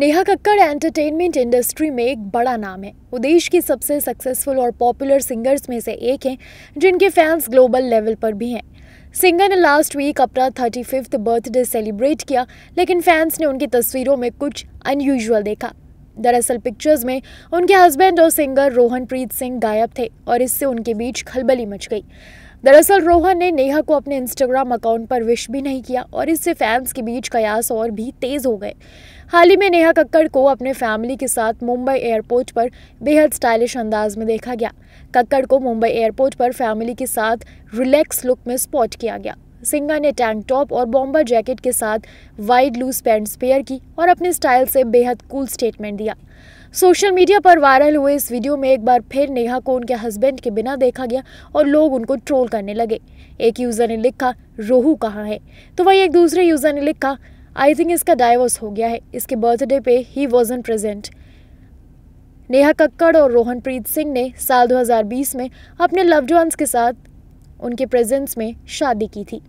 Neha Kakkar entertainment industry में एक बड़ा नाम है वो देश की सबसे सक्सेसफुल और पॉपुलर सिंगर्स में से एक हैं जिनके फैंस ग्लोबल लेवल पर भी हैं सिंगर ने लास्ट वीक अपना थर्टी फिफ्थ बर्थडे सेलिब्रेट किया लेकिन फैंस ने उनकी तस्वीरों में कुछ अनयूजल देखा दरअसल पिक्चर्स में उनके हस्बैंड और सिंगर रोहनप्रीत सिंह गायब थे और इससे उनके बीच खलबली मच गई दरअसल रोहन ने नेहा को अपने इंस्टाग्राम अकाउंट पर विश भी नहीं किया और इससे फैंस के बीच कयास और भी तेज हो गए हाल ही में नेहा कक्कड़ को अपने फैमिली के साथ मुंबई एयरपोर्ट पर बेहद स्टाइलिश अंदाज में देखा गया कक्कड़ को मुंबई एयरपोर्ट पर फैमिली के साथ रिलैक्स लुक में स्पॉट किया गया सिंगा ने टैंक टॉप और बॉम्बर जैकेट के साथ वाइड लूज पैंट्स पेयर की और अपने स्टाइल से बेहद कूल स्टेटमेंट दिया सोशल मीडिया पर वायरल हुए इस वीडियो में एक बार फिर नेहा को उनके हस्बैंड के बिना देखा गया और लोग उनको ट्रोल करने लगे एक यूज़र ने लिखा रोहू कहाँ है तो वही एक दूसरे यूज़र ने लिखा आई थिंक इसका डाइवोर्स हो गया है इसके बर्थडे पे ही वॉजन प्रेजेंट नेहा कक्कड़ और रोहनप्रीत सिंह ने साल 2020 में अपने लव्ड वंस के साथ उनके प्रेजेंस में शादी की थी